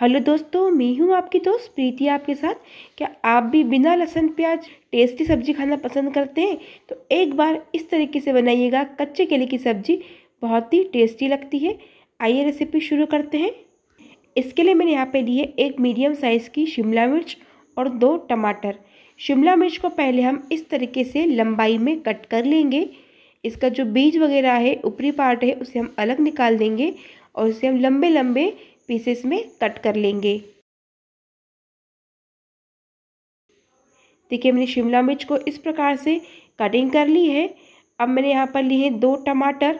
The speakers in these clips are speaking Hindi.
हेलो दोस्तों मैं हूँ आपकी दोस्त प्रीति आपके साथ क्या आप भी बिना लहसुन प्याज टेस्टी सब्जी खाना पसंद करते हैं तो एक बार इस तरीके से बनाइएगा कच्चे केले की सब्जी बहुत ही टेस्टी लगती है आइए रेसिपी शुरू करते हैं इसके लिए मैंने यहाँ पे लिए एक मीडियम साइज़ की शिमला मिर्च और दो टमाटर शिमला मिर्च को पहले हम इस तरीके से लंबाई में कट कर लेंगे इसका जो बीज वगैरह है ऊपरी पार्ट है उसे हम अलग निकाल देंगे और उसे हम लंबे लंबे पीसेस में कट कर लेंगे देखिए मैंने शिमला मिर्च को इस प्रकार से कटिंग कर ली है अब मैंने यहाँ पर लिए हैं दो टमाटर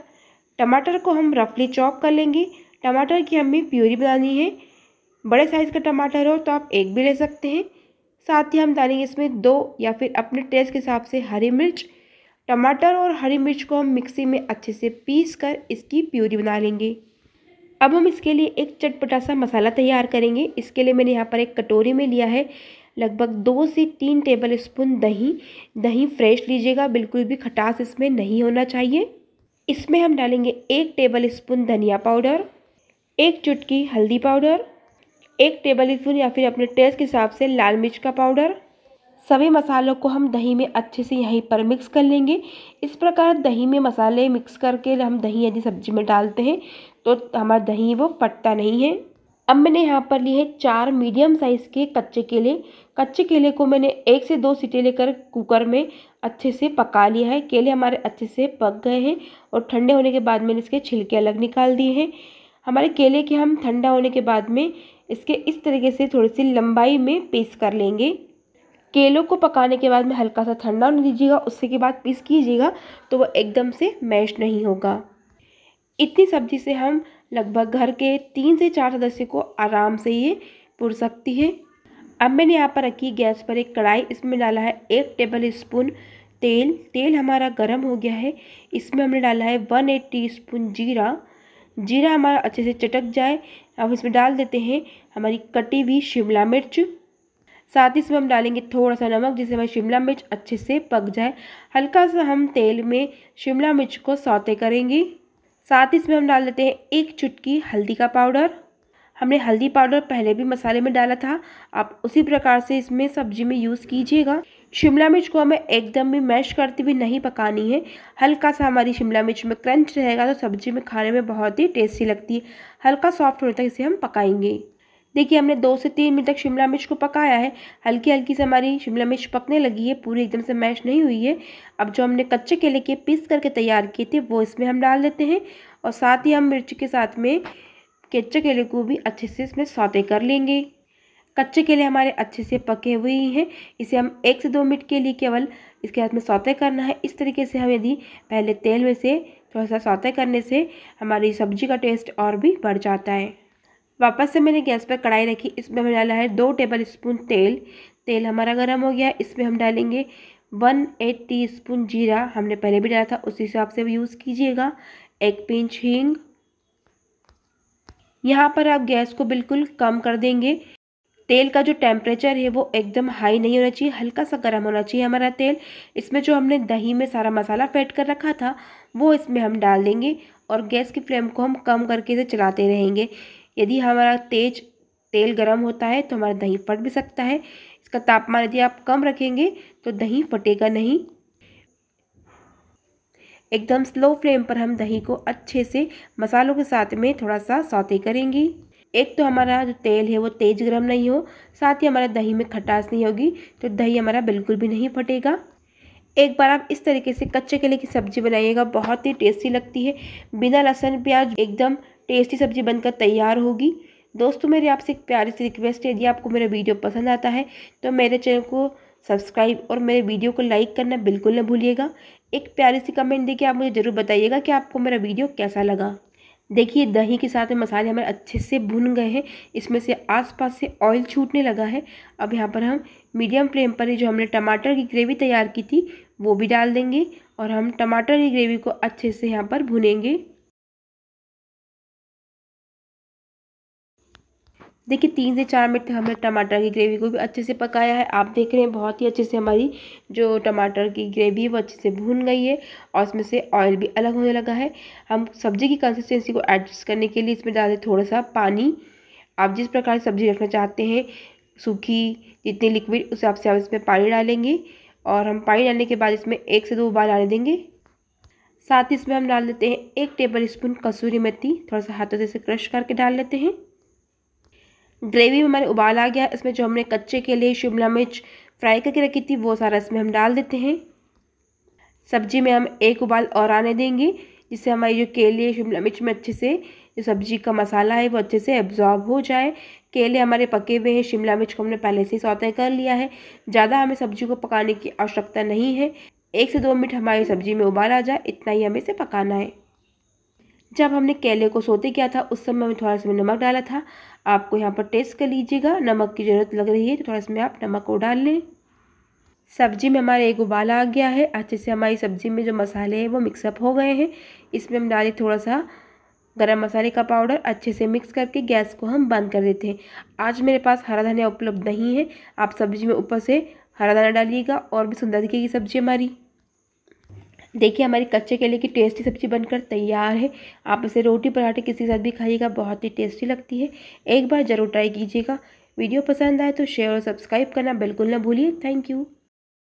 टमाटर को हम रफली चॉप कर लेंगे टमाटर की हमें प्यूरी बनानी है बड़े साइज़ का टमाटर हो तो आप एक भी ले सकते हैं साथ ही हम डालेंगे इसमें दो या फिर अपने टेस्ट के हिसाब से हरी मिर्च टमाटर और हरी मिर्च को हम मिक्सी में अच्छे से पीस कर इसकी प्यूरी बना लेंगे अब हम इसके लिए एक चटपटा सा मसाला तैयार करेंगे इसके लिए मैंने यहाँ पर एक कटोरी में लिया है लगभग दो से तीन टेबल स्पून दही दही फ्रेश लीजिएगा बिल्कुल भी खटास इसमें नहीं होना चाहिए इसमें हम डालेंगे एक टेबल स्पून धनिया पाउडर एक चुटकी हल्दी पाउडर एक टेबल स्पून या फिर अपने टेस्ट के हिसाब से लाल मिर्च का पाउडर सभी मसालों को हम दही में अच्छे से यहीं पर मिक्स कर लेंगे इस प्रकार दही में मसाले मिक्स करके हम दही यदि सब्जी में डालते हैं तो हमारा दही वो फटता नहीं है अब मैंने यहाँ पर लिए है चार मीडियम साइज़ के कच्चे केले कच्चे केले को मैंने एक से दो सीटें लेकर कुकर में अच्छे से पका लिया है केले हमारे अच्छे से पक गए हैं और ठंडे होने के बाद मैंने इसके छिलके अलग निकाल दिए हैं हमारे केले के हम ठंडा होने के बाद में इसके इस तरीके से थोड़ी सी लंबाई में पीस कर लेंगे केलों को पकाने के बाद में हल्का सा ठंडा होने दीजिएगा उससे के बाद पीस कीजिएगा तो वह एकदम से मैश नहीं होगा इतनी सब्जी से हम लगभग घर के तीन से चार सदस्य को आराम से ये पुर सकती है अब मैंने यहाँ पर रखी गैस पर एक कढ़ाई इसमें डाला है एक टेबल स्पून तेल तेल हमारा गर्म हो गया है इसमें हमने डाला है वन एट टी स्पून जीरा जीरा हमारा अच्छे से चटक जाए अब इसमें डाल देते हैं हमारी कटी हुई शिमला मिर्च साथ ही इसमें हम डालेंगे थोड़ा सा नमक जिससे हमारी शिमला मिर्च अच्छे से पक जाए हल्का सा हम तेल में शिमला मिर्च को सौते करेंगे साथ ही इसमें हम डाल देते हैं एक चुटकी हल्दी का पाउडर हमने हल्दी पाउडर पहले भी मसाले में डाला था आप उसी प्रकार से इसमें सब्जी में यूज़ कीजिएगा शिमला मिर्च को हमें एकदम भी मैश करती हुई नहीं पकानी है हल्का सा हमारी शिमला मिर्च में क्रंच रहेगा तो सब्जी में खाने में बहुत ही टेस्टी लगती है हल्का सॉफ्ट होने तक इसे हम पकाएंगे देखिए हमने दो से तीन मिनट तक शिमला मिर्च को पकाया है हल्की हल्की से हमारी शिमला मिर्च पकने लगी है पूरी एकदम से मैश नहीं हुई है अब जो हमने कच्चे केले के पीस करके तैयार किए थे वो इसमें हम डाल देते हैं और साथ ही हम मिर्च के साथ में कच्चे केले को भी अच्छे से इसमें सौते कर लेंगे कच्चे केले हमारे अच्छे से पके हुए हैं इसे हम एक से दो मिनट के लिए केवल इसके हाथ में सौते करना है इस तरीके से हम यदि पहले तेल में से थोड़ा सा सौते करने से हमारी सब्जी का टेस्ट और भी बढ़ जाता है वापस से मैंने गैस पर कढ़ाई रखी इसमें हमें डाला है दो टेबल स्पून तेल तेल हमारा गर्म हो गया इसमें हम डालेंगे वन एट टी स्पून जीरा हमने पहले भी डाला था उसी हिसाब से यूज़ कीजिएगा एक पिंच हींग यहाँ पर आप गैस को बिल्कुल कम कर देंगे तेल का जो टेम्परेचर है वो एकदम हाई नहीं होना चाहिए हल्का सा गर्म होना चाहिए हमारा तेल इसमें जो हमने दही में सारा मसाला फेट कर रखा था वो इसमें हम डाल देंगे और गैस की फ्लेम को हम कम करके इसे चलाते रहेंगे यदि हमारा तेज तेल गर्म होता है तो हमारा दही फट भी सकता है इसका तापमान यदि आप कम रखेंगे तो दही फटेगा नहीं एकदम स्लो फ्लेम पर हम दही को अच्छे से मसालों के साथ में थोड़ा सा सौते करेंगे एक तो हमारा जो तेल है वो तेज गर्म नहीं हो साथ ही हमारा दही में खटास नहीं होगी तो दही हमारा बिल्कुल भी नहीं फटेगा एक बार आप इस तरीके से कच्चे केले की सब्ज़ी बनाइएगा बहुत ही टेस्टी लगती है बिना लहसुन प्याज एकदम टेस्टी सब्जी बनकर तैयार होगी दोस्तों मेरी आपसे एक प्यारी सी रिक्वेस्ट है यदि आपको मेरा वीडियो पसंद आता है तो मेरे चैनल को सब्सक्राइब और मेरे वीडियो को लाइक करना बिल्कुल ना भूलिएगा एक प्यारी सी कमेंट देके आप मुझे ज़रूर बताइएगा कि आपको मेरा वीडियो कैसा लगा देखिए दही के साथ में मसाले हमारे अच्छे से भुन गए हैं इसमें से आसपास से ऑयल छूटने लगा है अब यहाँ पर हम मीडियम फ्लेम पर जो हमने टमाटर की ग्रेवी तैयार की थी वो भी डाल देंगे और हम टमाटर की ग्रेवी को अच्छे से यहाँ पर भुनेंगे देखिए तीन से चार मिनट हमने टमाटर की ग्रेवी को भी अच्छे से पकाया है आप देख रहे हैं बहुत ही अच्छे से हमारी जो टमाटर की ग्रेवी है वो अच्छे से भून गई है और इसमें से ऑयल भी अलग होने लगा है हम सब्जी की कंसिस्टेंसी को एडजस्ट करने के लिए इसमें डालें थोड़ा सा पानी आप जिस प्रकार सब्जी रखना चाहते हैं सूखी जितनी लिक्विड उस हिसाब से आप इसमें पानी डालेंगे और हम पानी डालने के बाद इसमें एक से दो उबाल आने देंगे साथ ही इसमें हम डाल देते हैं एक टेबल स्पून कसूरी मेथी थोड़ा सा हाथों से क्रश करके डाल लेते हैं ग्रेवी में हमारे उबाल आ गया इसमें जो हमने कच्चे के लिए शिमला मिर्च फ्राई करके रखी थी वो सारा इसमें हम डाल देते हैं सब्जी में हम एक उबाल और आने देंगे जिससे हमारी जो केले शिमला मिर्च में अच्छे से जो सब्जी का मसाला है वो अच्छे से एब्जॉर्ब हो जाए केले हमारे पके हुए हैं शिमला मिर्च को हमने पहले से ही सौते कर लिया है ज़्यादा हमें सब्जी को पकाने की आवश्यकता नहीं है एक से दो मिनट हमारी सब्जी में उबाल आ जाए इतना ही हमें इसे पकाना है जब हमने केले को सोते किया था उस समय हमें थोड़ा सा नमक डाला था आपको यहाँ पर टेस्ट कर लीजिएगा नमक की ज़रूरत लग रही है तो थोड़ा इसमें आप नमक को डाल लें सब्जी में हमारा एक उबाल आ गया है अच्छे से हमारी सब्जी में जो मसाले हैं वो मिक्सअप हो गए हैं इसमें हम डालें थोड़ा सा गरम मसाले का पाउडर अच्छे से मिक्स करके गैस को हम बंद कर देते हैं आज मेरे पास हरा धनिया उपलब्ध नहीं है आप सब्जी में ऊपर से हरा धनिया डालिएगा और भी सुंदर दिखेगी सब्जी हमारी देखिए हमारी कच्चे केले की टेस्टी सब्ज़ी बनकर तैयार है आप इसे रोटी पराठे किसी के साथ भी खाइएगा बहुत ही टेस्टी लगती है एक बार ज़रूर ट्राई कीजिएगा वीडियो पसंद आए तो शेयर और सब्सक्राइब करना बिल्कुल ना भूलिए थैंक यू